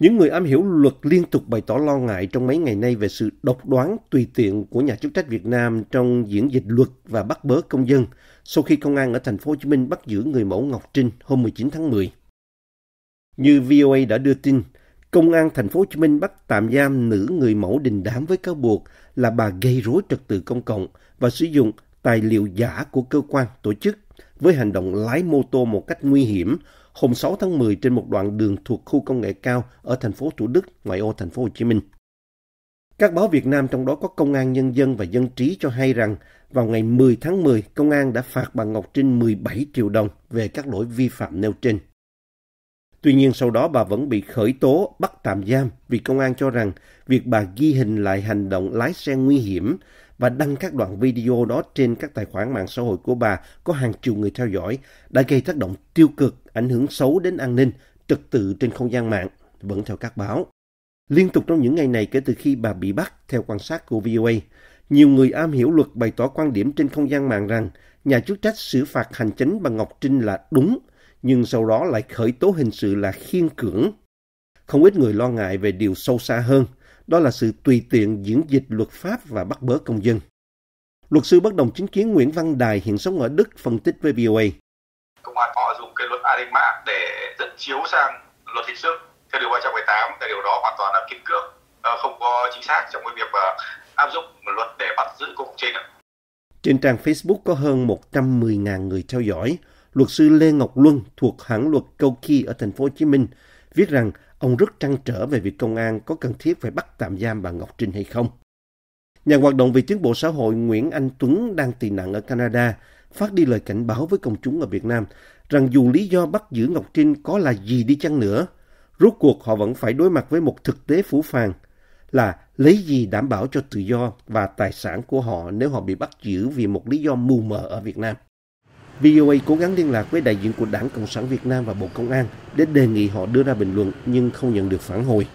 Những người am hiểu luật liên tục bày tỏ lo ngại trong mấy ngày nay về sự độc đoán tùy tiện của nhà chức trách Việt Nam trong diễn dịch luật và bắt bớ công dân sau khi công an ở thành phố Hồ Chí Minh bắt giữ người mẫu Ngọc Trinh hôm 19 tháng 10. Như VOA đã đưa tin, công an thành phố Hồ Chí Minh bắt tạm giam nữ người mẫu đình đám với cáo buộc là bà gây rối trật tự công cộng và sử dụng tài liệu giả của cơ quan tổ chức với hành động lái mô tô một cách nguy hiểm hôm 6 tháng 10 trên một đoạn đường thuộc khu công nghệ cao ở thành phố Thủ Đức, ngoại ô thành phố Hồ Chí Minh. Các báo Việt Nam trong đó có Công an Nhân dân và Dân trí cho hay rằng vào ngày 10 tháng 10, Công an đã phạt bà Ngọc Trinh 17 triệu đồng về các lỗi vi phạm nêu trên. Tuy nhiên sau đó bà vẫn bị khởi tố, bắt tạm giam vì công an cho rằng việc bà ghi hình lại hành động lái xe nguy hiểm và đăng các đoạn video đó trên các tài khoản mạng xã hội của bà có hàng triệu người theo dõi đã gây tác động tiêu cực, ảnh hưởng xấu đến an ninh, trật tự trên không gian mạng, vẫn theo các báo. Liên tục trong những ngày này kể từ khi bà bị bắt, theo quan sát của VOA, nhiều người am hiểu luật bày tỏ quan điểm trên không gian mạng rằng nhà chức trách xử phạt hành chính bà Ngọc Trinh là đúng, nhưng sau đó lại khởi tố hình sự là khiên cưỡng. Không ít người lo ngại về điều sâu xa hơn – đó là sự tùy tiện diễn dịch luật pháp và bắt bớ công dân. Luật sư bất đồng chính kiến Nguyễn Văn Đài hiện sống ở Đức phân tích với VOA. Công an họ dùng cái luật Adema để dẫn chiếu sang luật hình sự theo điều 318 cái điều đó hoàn toàn là kim cưỡng ờ, không có chính xác trong cái việc ờ, áp dụng luật để bắt giữ công Ngọc Trên trang Facebook có hơn 110.000 người theo dõi. Luật sư Lê Ngọc Luân thuộc hãng luật Câu Khi ở thành phố Hồ Chí Minh viết rằng ông rất trăn trở về việc công an có cần thiết phải bắt tạm giam bà Ngọc Trinh hay không. Nhà hoạt động vì tiến bộ xã hội Nguyễn Anh Tuấn đang tị nạn ở Canada phát đi lời cảnh báo với công chúng ở Việt Nam rằng dù lý do bắt giữ Ngọc Trinh có là gì đi chăng nữa, rốt cuộc họ vẫn phải đối mặt với một thực tế phủ phàng là lấy gì đảm bảo cho tự do và tài sản của họ nếu họ bị bắt giữ vì một lý do mù mờ ở Việt Nam. VOA cố gắng liên lạc với đại diện của Đảng Cộng sản Việt Nam và Bộ Công an để đề nghị họ đưa ra bình luận nhưng không nhận được phản hồi.